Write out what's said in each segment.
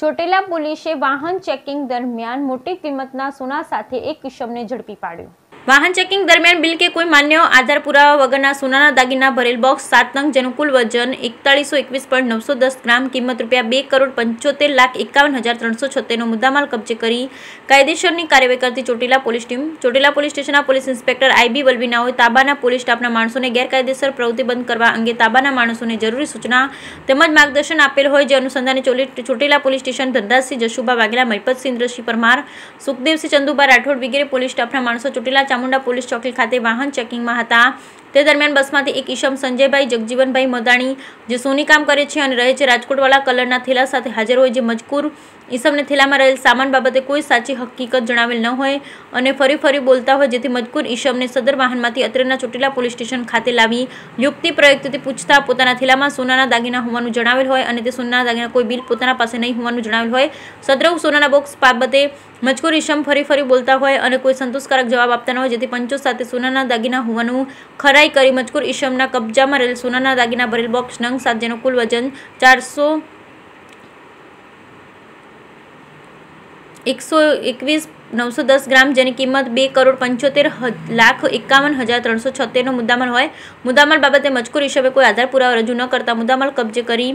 ચોટીલા પોલીસે વાહન ચેકિંગ દરમિયાન મોટી કિંમતના સોના સાથે એક ઇસમને ઝડપી પાડ્યો વાહન ચેકિંગ દરમિયાન બિલ કે કોઈ માન્ય આધાર પુરાવા વગરના સોનાના દાગીના ભરેલ બોક્સ સાત નંગ જેનું કુલ વજન એકતાળીસો એકવીસ પોઈન્ટ નવસો દસ ગ્રામ કિંમત રૂપિયા બે કરોડ પંચોતેર લાખ એકાવન હજાર ત્રણસો છોતેરનો મુદ્દામાલ કબજે કરી કાયદેસરની કાર્યવાહી કરતી Chotila police team Chotila police સ્ટેશનના પોલીસ ઇન્સ્પેક્ટર આઈબી વલવીનાઓએ તાબાના પોલીસ સ્ટાફના માણસોને ગેરકાયદેસર પ્રવૃત્તિ બંધ કરવા અંગે તાબાના માણસોને જરૂરી સૂચના તેમજ માર્ગદર્શન આપેલ હોય જે અનુસંધાને ચોટીલા પોલીસ સ્ટેશન ધનરાજસિંહ જશુભા વાઘેલા મહિપતસિંહ ઇન્દ્રસિંહ પરમાર સુખદેવસિંહ ચંદુભા રાઠોડ વગેરે પોલીસ સ્ટાફના માણસો ચોટીલા ચામુંડા પોલીસ ચોકી ખાતે વાહન ચેકિંગમાં હતા તે દરમિયાન બસમાંથી એક ઈસમ સંજયભાઈ જગજીવનભાઈ મદાણી જે સોની કામ કરે છે અને રહે છે રાજકોટવાળા કલરના થેલા સાથે હાજર હોય જે મજકુર ઈસમને થેલામાં રહેલ સામાન બાબતે કોઈ સાચી હકીકત જણાવેલ ન હોય અને ફરી ફરી બોલતા હોય જેથી મજકુર ઈસમને સદર વાહનમાંથી અત્રના છોટીલા પોલીસ સ્ટેશન ખાતે લાવિ યુક્તિ પ્રયુક્તિથી પૂછતા પોતાના થેલામાં સોનાના દાગીના હોવાનું જણાવેલ હોય અને તે સોનાના દાગીના કોઈ બિલ પોતાના પાસે નહી હોવાનું જણાવેલ હોય સદ્રવ સોનાના બોક્સ બાબતે મજકુર ઈસમ ફરી ફરી બોલતા હોય અને કોઈ સંતોષકારક જવાબ આપતા ન હોય જેથી પંચો સાથે સોનાના દાગીના હોવાનું ખરા સપ્લાય કરી મજકૂર ઈશમના કબજામાં રહેલ સોનાના દાગીના ભરેલ બોક્સ નંગ સાત જેનું કુલ વજન ચારસો એકસો એકવીસ નવસો દસ ગ્રામ જેની કિંમત બે કરોડ પંચોતેર લાખ એકાવન હજાર ત્રણસો છોતેરનો મુદ્દામાલ હોય મુદ્દામાલ બાબતે મજકુર હિસાબે કોઈ આધાર પુરાવા રજૂ ન કરતા મુદ્દામાલ કબજે કરી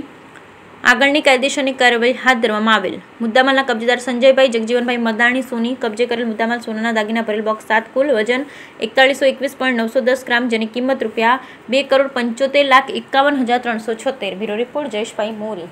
આગળની કાયદેસરની કાર્યવાહી હાથ ધરવામાં આવેલ મુદ્દામાલના કબજેદાર સંજયભાઈ જગજીવનભાઈ મદાણી સોની કબજે કરેલ મુદ્દામાલ સોનાના દાગીના ભરેલ બોક્સ સાત કુલ વજન એકતાળીસો એકવીસ પોઈન્ટ નવસો દસ ગ્રામ જેની કિંમત રૂપિયા બે કરોડ પંચોતેર લાખ એકાવન હજાર ત્રણસો છોતેર બ્યુરો રિપોર્ટ જયેશભાઈ મોરી